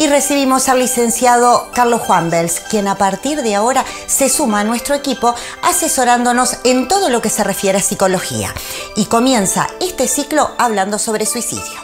y recibimos al licenciado Carlos Juan Bels, quien a partir de ahora se suma a nuestro equipo asesorándonos en todo lo que se refiere a psicología. Y comienza este ciclo hablando sobre suicidio.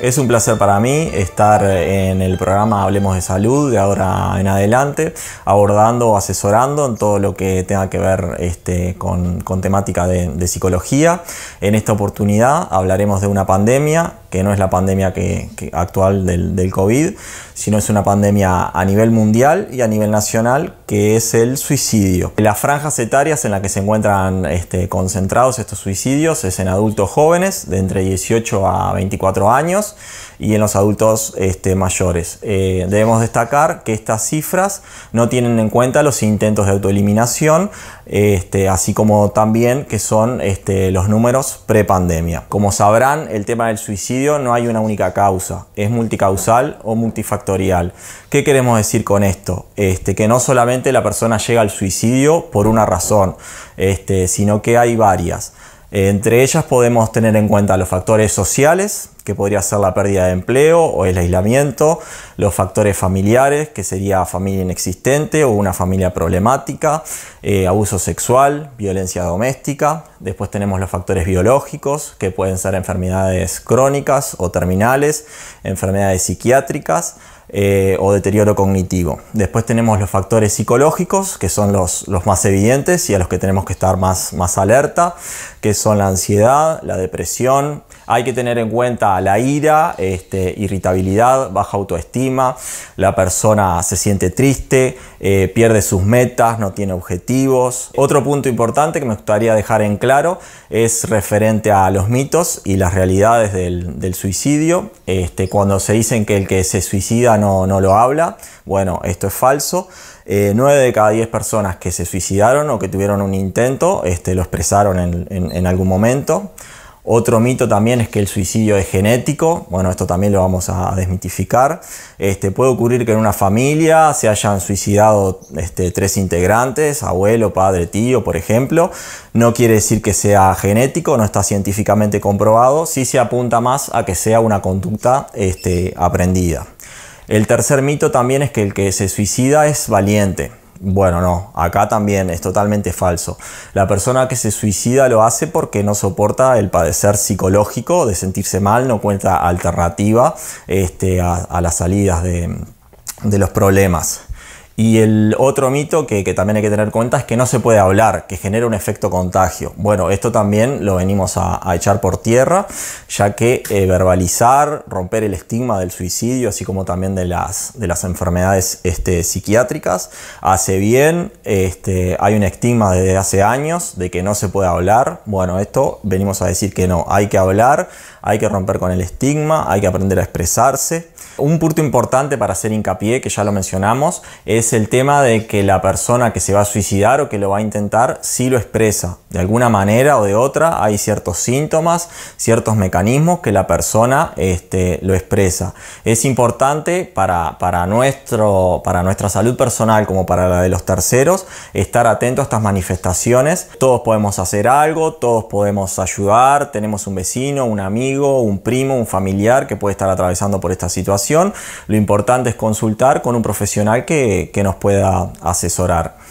Es un placer para mí estar en el programa Hablemos de Salud de ahora en adelante, abordando o asesorando en todo lo que tenga que ver este, con, temática de psicología. En esta oportunidad hablaremos de una pandemia que no es la pandemia que, actual del, COVID, sino es una pandemia a nivel mundial y a nivel nacional, que es el suicidio. Las franjas etarias en las que se encuentran este, concentrados estos suicidios es en adultos jóvenes, de entre 18 a 24 años, y en los adultos este, mayores. Eh, debemos destacar que estas cifras no tienen en cuenta los intentos de autoeliminación, este, así como también que son este, los números pre-pandemia. Como sabrán, el tema del suicidio no hay una única causa, es multicausal o multifactorial. ¿Qué queremos decir con esto? Este, que no solamente la persona llega al suicidio por una razón, sino que hay varias. Entre ellas podemos tener en cuenta los factores sociales, que podría ser la pérdida de empleo o el aislamiento, los factores familiares, que sería familia inexistente o una familia problemática, eh, abuso sexual, violencia doméstica. Después tenemos los factores biológicos, que pueden ser enfermedades crónicas o terminales, enfermedades psiquiátricas eh, o deterioro cognitivo. Después tenemos los factores psicológicos, que son los, los más evidentes y a los que tenemos que estar más, más alerta, que son la ansiedad, la depresión, hay que tener en cuenta la ira, este, irritabilidad, baja autoestima, la persona se siente triste, eh, pierde sus metas, no tiene objetivos. Otro punto importante que me gustaría dejar en claro es referente a los mitos y las realidades del, del suicidio. Este, cuando se dicen que el que se suicida no, lo habla. Bueno, esto es falso. Eh, nueve 9 de cada 10 personas que se suicidaron o que tuvieron un intento este, lo expresaron en, algún momento. Otro mito también es que el suicidio es genético. Bueno, esto también lo vamos a desmitificar. Este, puede ocurrir que en una familia se hayan suicidado este, tres integrantes, abuelo, padre, tío, por ejemplo. No quiere decir que sea genético, no está científicamente comprobado. Sí se apunta más a que sea una conducta este, aprendida. El tercer mito también es que el que se suicida es valiente. Bueno, no, acá también es totalmente falso. La persona que se suicida lo hace porque no soporta el padecer psicológico de sentirse mal, no cuenta alternativa este, a, las salidas de los problemas. Y el otro mito que, también hay que tener en cuenta es que no se puede hablar, que genera un efecto contagio. Bueno, esto también lo venimos a, echar por tierra, ya que eh, verbalizar, romper el estigma del suicidio, así como también de las, de las enfermedades este, psiquiátricas, hace bien. Este, hay un estigma desde hace años de que no se puede hablar. Bueno, esto venimos a decir que no, hay que hablar, hay que romper con el estigma, hay que aprender a expresarse un punto importante para hacer hincapié, que ya lo mencionamos, es el tema de que la persona que se va a suicidar o que lo va a intentar sí lo expresa. De alguna manera o de otra hay ciertos síntomas, ciertos mecanismos que la persona este, lo expresa. Es importante para, para, nuestro, para nuestra salud personal como para la de los terceros estar atento a estas manifestaciones. Todos podemos hacer algo, todos podemos ayudar, tenemos un vecino, un amigo, un primo, un familiar que puede estar atravesando por esta situación lo importante es consultar con un profesional que nos pueda asesorar.